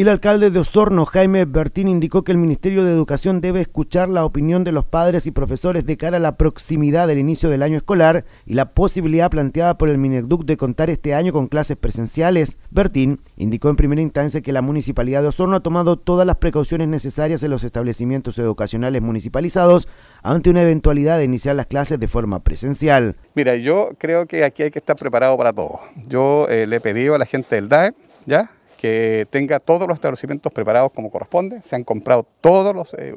El alcalde de Osorno, Jaime Bertín, indicó que el Ministerio de Educación debe escuchar la opinión de los padres y profesores de cara a la proximidad del inicio del año escolar y la posibilidad planteada por el Mineduc de contar este año con clases presenciales. Bertín indicó en primera instancia que la municipalidad de Osorno ha tomado todas las precauciones necesarias en los establecimientos educacionales municipalizados ante una eventualidad de iniciar las clases de forma presencial. Mira, yo creo que aquí hay que estar preparado para todo. Yo eh, le he pedido a la gente del DAE, ¿ya? que tenga todos los establecimientos preparados como corresponde, se han comprado todos los eh,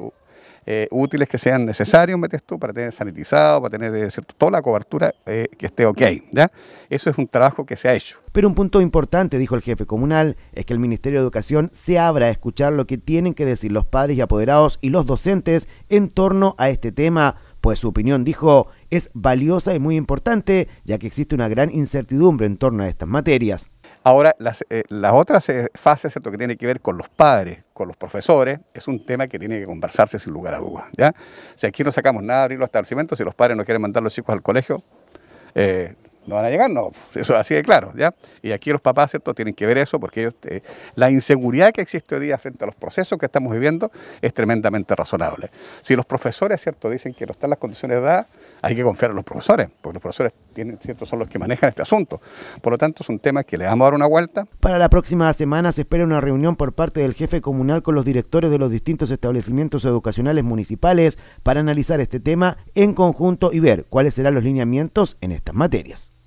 eh, útiles que sean necesarios, metes tú, para tener sanitizado, para tener eh, toda la cobertura que esté ok. ¿ya? Eso es un trabajo que se ha hecho. Pero un punto importante, dijo el jefe comunal, es que el Ministerio de Educación se abra a escuchar lo que tienen que decir los padres y apoderados y los docentes en torno a este tema, pues su opinión, dijo, es valiosa y muy importante, ya que existe una gran incertidumbre en torno a estas materias. Ahora, las eh, otra eh, fase que tiene que ver con los padres, con los profesores, es un tema que tiene que conversarse sin lugar a dudas. ¿ya? Si aquí no sacamos nada de abrir los establecimientos, si los padres no quieren mandar a los chicos al colegio, eh, no van a llegar, no, pues, eso así de claro, ¿ya? Y aquí los papás, ¿cierto?, tienen que ver eso porque la inseguridad que existe hoy día frente a los procesos que estamos viviendo es tremendamente razonable. Si los profesores, ¿cierto?, dicen que no están las condiciones edad, hay que confiar en los profesores, porque los profesores tienen, ciertos son los que manejan este asunto. Por lo tanto, es un tema que le vamos a dar una vuelta. Para la próxima semana se espera una reunión por parte del jefe comunal con los directores de los distintos establecimientos educacionales municipales para analizar este tema en conjunto y ver cuáles serán los lineamientos en estas materias.